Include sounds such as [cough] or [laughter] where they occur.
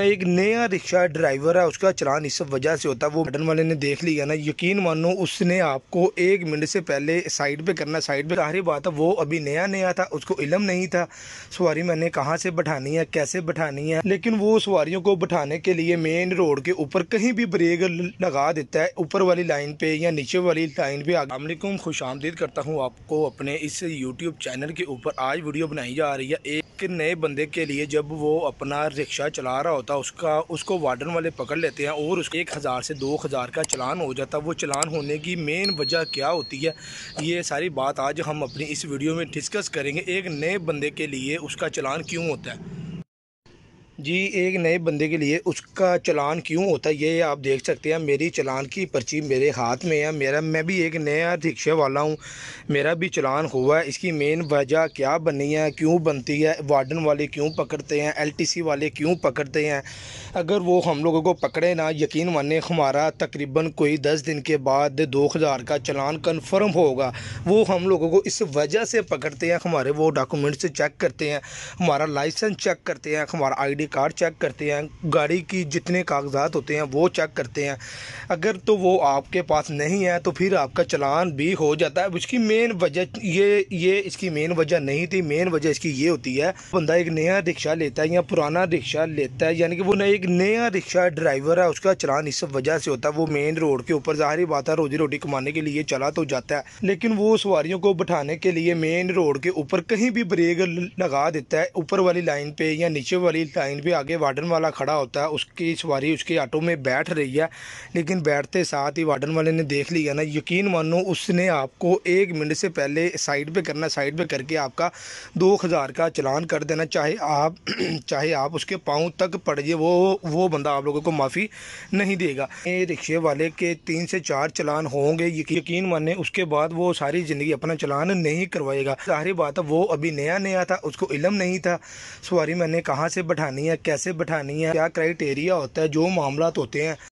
एक नया rickshaw driver है उसका चलान इस वजह से होता है वो बटन वाले ने देख लिया ना यकीन मानो उसने आपको एक मिनट से पहले साइड पे करना साइड पे सारी बात है वो अभी नया नया था उसको इलम नहीं था सवारी मैंने कहाँ से बैठानी है कैसे बैठानी है लेकिन वो सवारियों को बैठाने के लिए मेन रोड के ऊपर कहीं भी ब्रेक लगा देता है ऊपर वाली लाइन पे या नीचे वाली लाइन पे आमकुम खुश आमदीद करता हूँ आपको अपने इस यूट्यूब चैनल के ऊपर आज वीडियो बनाई जा रही है एक के नए बंदे के लिए जब वो अपना रिक्शा चला रहा होता उसका उसको वार्डन वाले पकड़ लेते हैं और उसके एक हज़ार से दो हज़ार का चलान हो जाता वो चलान होने की मेन वजह क्या होती है ये सारी बात आज हम अपनी इस वीडियो में डिस्कस करेंगे एक नए बंदे के लिए उसका चलान क्यों होता है जी एक नए बंदे के लिए उसका चलान क्यों होता है ये आप देख सकते हैं मेरी चलान की पर्ची मेरे हाथ में है मेरा मैं भी एक नया रिक्शे वाला हूँ मेरा भी चलान हुआ है इसकी मेन वजह क्या बनी है क्यों बनती है वार्डन वाले क्यों पकड़ते हैं एलटीसी वाले क्यों पकड़ते हैं अगर वो हम लोगों को पकड़े ना यकीन माने हमारा तकरीबन कोई दस दिन के बाद दो हज़ार का चलान कन्फर्म होगा वो हम लोगों को इस वजह से पकड़ते हैं हमारे वो डॉक्यूमेंट्स चेक करते हैं हमारा लाइसेंस चेक करते हैं हमारा आई कार चेक करते हैं गाड़ी की जितने कागजात होते हैं वो चेक करते हैं अगर तो वो आपके पास नहीं है तो फिर आपका चलान भी हो जाता है उसकी मेन वजह ये ये इसकी मेन वजह नहीं थी मेन वजह इसकी ये होती है बंदा एक नया रिक्शा लेता है या पुराना रिक्शा लेता है यानी कि वो एक नया रिक्शा ड्राइवर है उसका चलान इस वजह से होता है वो मेन रोड के ऊपर जाहिर बात है रोजी रोटी कमाने के लिए चला तो जाता है लेकिन वो सवारियों को बैठाने के लिए मेन रोड के ऊपर कहीं भी ब्रेक लगा देता है ऊपर वाली लाइन पे या नीचे वाली लाइन लाइन पे आगे वार्डन वाला खड़ा होता है उसकी सवारी उसके ऑटो में बैठ रही है लेकिन बैठते साथ ही वार्डन वाले ने देख लिया ना यकीन मानो उसने आपको एक मिनट से पहले साइड पे करना साइड पे करके आपका दो हज़ार का चलान कर देना चाहे आप [clears throat] चाहे आप उसके पाँव तक पड़िए वो वो बंदा आप लोगों को माफ़ी नहीं देगा ये रिक्शे वाले के तीन से चार चलान होंगे यकीन माने उसके बाद वो सारी ज़िंदगी अपना चलान नहीं करवाएगा सारी बात वो अभी नया नया था उसको इलम नहीं था सवारी मैंने कहाँ से बैठानी है है कैसे बैठानी है क्या क्राइटेरिया होता है जो मामला होते हैं